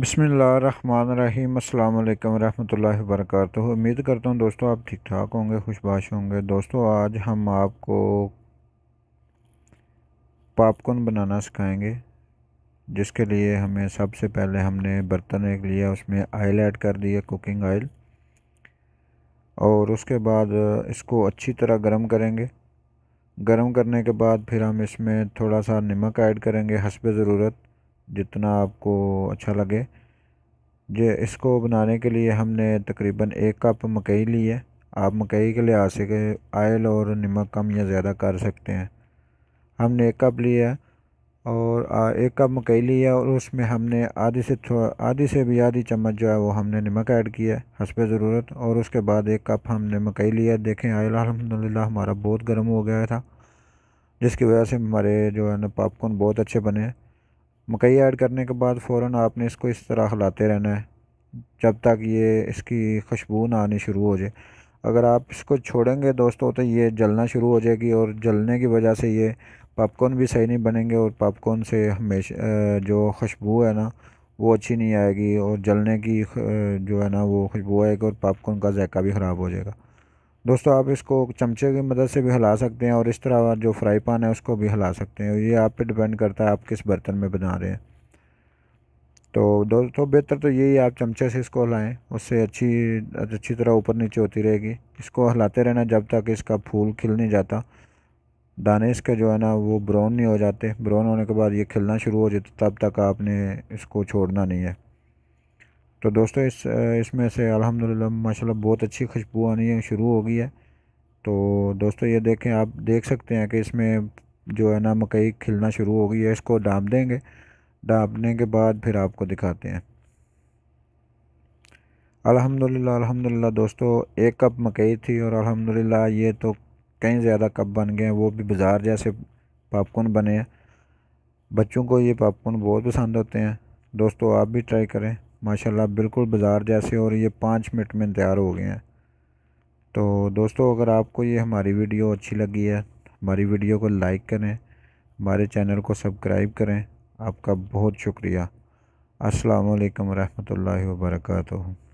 बसमिल अस्सलाम वालेकुम रहमतुल्लाहि उम्मीद करता हूँ दोस्तों आप ठीक ठाक होंगे खुशबाश होंगे दोस्तों आज हम आपको पॉपकॉर्न बनाना सिखाएंगे जिसके लिए हमें सबसे पहले हमने बर्तन एक लिया उसमें आयल ऐड कर दिया कुकिंग आयल और उसके बाद इसको अच्छी तरह गर्म करेंगे गर्म करने के बाद फिर हम इसमें थोड़ा सा नमक ऐड करेंगे हंसब ज़रूरत जितना आपको अच्छा लगे जे इसको बनाने के लिए हमने तकरीबन एक कप मकई ली है आप मकई के लिहाज से आयल और नमक कम या ज़्यादा कर सकते हैं हमने एक कप लिया और एक कप मकई लिया और उसमें हमने आधी से थोड़ा आधी से भी आधी चम्मच जो है वो हमने नमक ऐड किया है ज़रूरत और उसके बाद एक कप हमने मकई लिया देखें आयल अलहमदिल्ला हमारा बहुत गर्म हो गया था जिसकी वजह से हमारे जो है ना पॉपकॉर्न बहुत अच्छे बने हैं मकई ऐड करने के बाद फ़ौर आपने इसको इस तरह हिलाते रहना है जब तक ये इसकी खुशबू ना आनी शुरू हो जाए अगर आप इसको छोड़ेंगे दोस्तों तो ये जलना शुरू हो जाएगी और जलने की वजह से ये पॉपकॉर्न भी सही नहीं बनेंगे और पॉपकॉर्न से हमेशा जो खुशबू है ना वो अच्छी नहीं आएगी और जलने की जो है ना वो खुशबू आएगी और पॉपकॉर्न का जायका भी ख़राब हो जाएगा दोस्तों आप इसको चमचे की मदद से भी हिला सकते हैं और इस तरह जो फ्राई पान है उसको भी हिला सकते हैं ये आप पे डिपेंड करता है आप किस बर्तन में बना रहे हैं तो दोस्तों बेहतर तो यही आप चमचे से इसको हिलाएँ उससे अच्छी अच्छी तरह ऊपर नीचे होती रहेगी इसको हिलाते रहना जब तक इसका फूल खिल नहीं जाता दाने इसके जो है ना वो ब्राउन नहीं हो जाते ब्राउन होने के बाद ये खिलना शुरू हो जाता तब तक आपने इसको छोड़ना नहीं है तो दोस्तों इस इसमें से अल्हम्दुलिल्लाह माशाल्लाह बहुत अच्छी खुशबू आनी शुरू हो गई है तो दोस्तों ये देखें आप देख सकते हैं कि इसमें जो है ना मकई खिलना शुरू हो गई है इसको डाँप देंगे डाबने के बाद फिर आपको दिखाते हैं अल्हम्दुलिल्लाह अल्हम्दुलिल्लाह दोस्तों एक कप मकई थी और अल्हम्दुलिल्लाह ये तो कई ज़्यादा कप बन गए हैं वो भी बाज़ार जैसे पापकॉर्न बने हैं बच्चों को ये पापकॉर्न बहुत पसंद होते हैं दोस्तों आप भी ट्राई करें माशाल्लाह बिल्कुल बाज़ार जैसे और ये पाँच मिनट में तैयार हो गए हैं तो दोस्तों अगर आपको ये हमारी वीडियो अच्छी लगी है हमारी वीडियो को लाइक करें हमारे चैनल को सब्सक्राइब करें आपका बहुत शुक्रिया अस्सलाम वालेकुम रहमतुल्लाहि